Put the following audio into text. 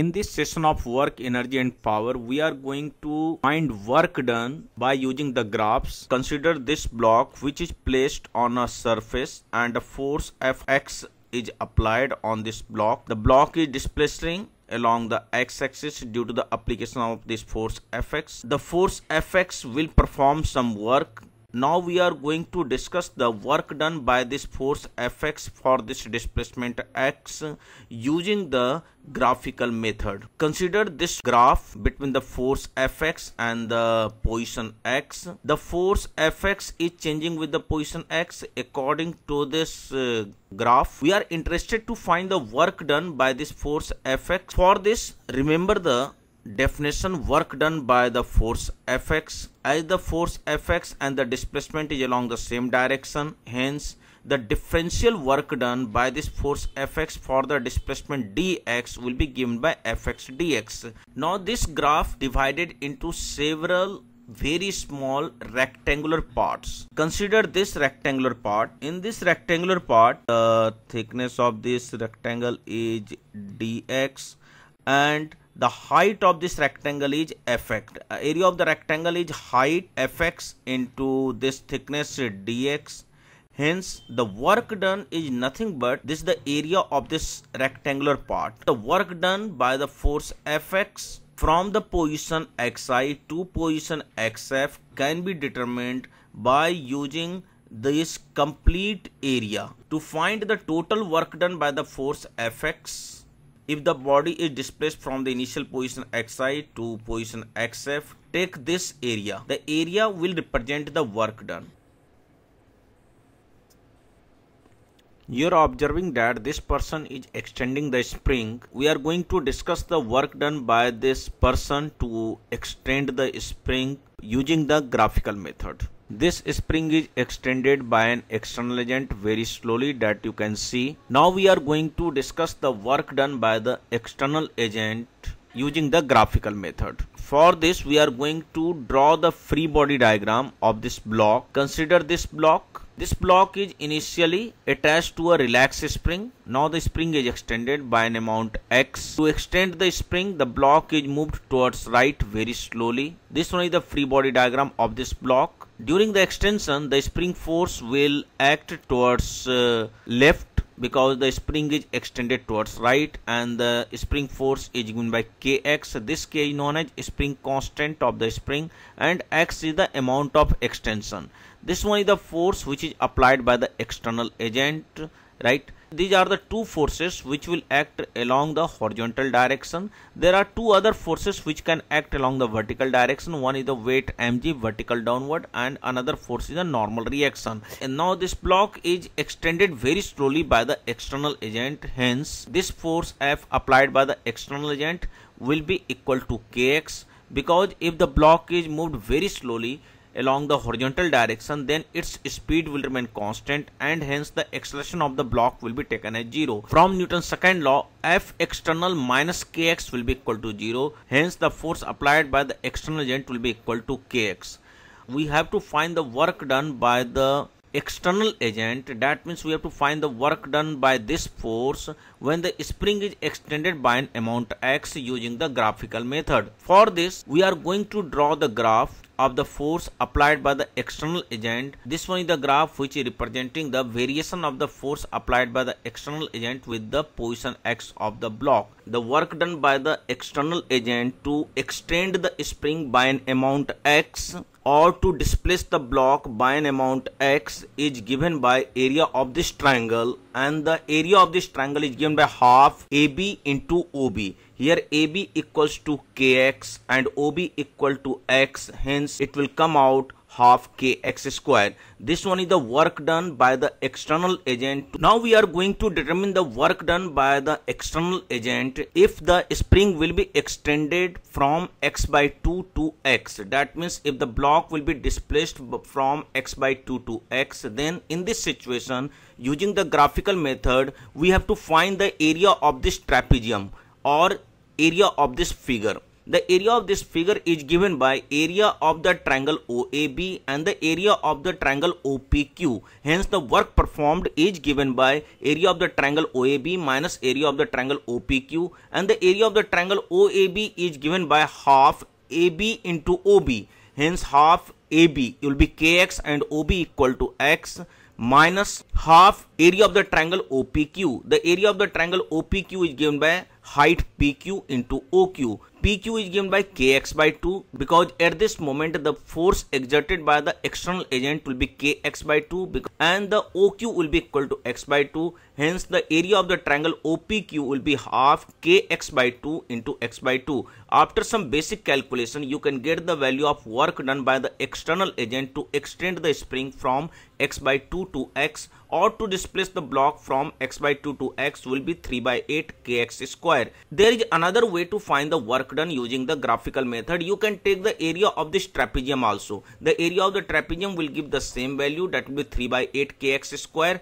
In this session of work, energy and power, we are going to find work done by using the graphs. Consider this block which is placed on a surface and a force Fx is applied on this block. The block is displacing along the x-axis due to the application of this force Fx. The force Fx will perform some work now we are going to discuss the work done by this force Fx for this displacement x using the graphical method. Consider this graph between the force Fx and the position x. The force Fx is changing with the position x according to this uh, graph. We are interested to find the work done by this force Fx. For this remember the definition work done by the force Fx as the force Fx and the displacement is along the same direction hence the differential work done by this force Fx for the displacement dx will be given by Fx dx. Now this graph divided into several very small rectangular parts. Consider this rectangular part. In this rectangular part, the thickness of this rectangle is dx and the height of this rectangle is effect uh, area of the rectangle is height fx into this thickness dx hence the work done is nothing but this is the area of this rectangular part the work done by the force fx from the position xi to position xf can be determined by using this complete area to find the total work done by the force fx if the body is displaced from the initial position xi to position xf, take this area. The area will represent the work done. You are observing that this person is extending the spring. We are going to discuss the work done by this person to extend the spring using the graphical method this spring is extended by an external agent very slowly that you can see now we are going to discuss the work done by the external agent using the graphical method for this we are going to draw the free body diagram of this block consider this block this block is initially attached to a relaxed spring. Now the spring is extended by an amount x. To extend the spring, the block is moved towards right very slowly. This one is the free body diagram of this block during the extension the spring force will act towards uh, left because the spring is extended towards right and the spring force is given by kx this k is known as spring constant of the spring and x is the amount of extension this one is the force which is applied by the external agent right these are the two forces which will act along the horizontal direction. There are two other forces which can act along the vertical direction. One is the weight mg vertical downward and another force is a normal reaction. And now this block is extended very slowly by the external agent. Hence this force F applied by the external agent will be equal to kx because if the block is moved very slowly along the horizontal direction then its speed will remain constant and hence the acceleration of the block will be taken as 0. From Newton's second law F external minus kx will be equal to 0 hence the force applied by the external agent will be equal to kx. We have to find the work done by the external agent that means we have to find the work done by this force when the spring is extended by an amount x using the graphical method for this we are going to draw the graph of the force applied by the external agent this one is the graph which is representing the variation of the force applied by the external agent with the position x of the block the work done by the external agent to extend the spring by an amount x or to displace the block by an amount x is given by area of this triangle and the area of this triangle is given by half AB into OB. Here AB equals to KX and OB equal to X hence it will come out half kx square. This one is the work done by the external agent. Now we are going to determine the work done by the external agent if the spring will be extended from x by 2 to x. That means if the block will be displaced from x by 2 to x then in this situation using the graphical method we have to find the area of this trapezium or area of this figure the area of this figure is given by area of the triangle OAB and the area of the triangle OPQ. Hence the work performed is given by area of the triangle OAB minus area of the triangle OPQ and the area of the triangle OAB is given by half AB into OB. Hence half AB will be KX and OB equal to X minus half area of the triangle OPQ. The area of the triangle OPQ is given by height PQ into OQ. PQ is given by Kx by 2 because at this moment the force exerted by the external agent will be Kx by 2 and the OQ will be equal to x by 2. Hence the area of the triangle OPQ will be half Kx by 2 into x by 2. After some basic calculation you can get the value of work done by the external agent to extend the spring from x by 2 to x or to this displace the block from x by 2 to x will be 3 by 8 kx square. There is another way to find the work done using the graphical method. You can take the area of this trapezium also. The area of the trapezium will give the same value that will be 3 by 8 kx square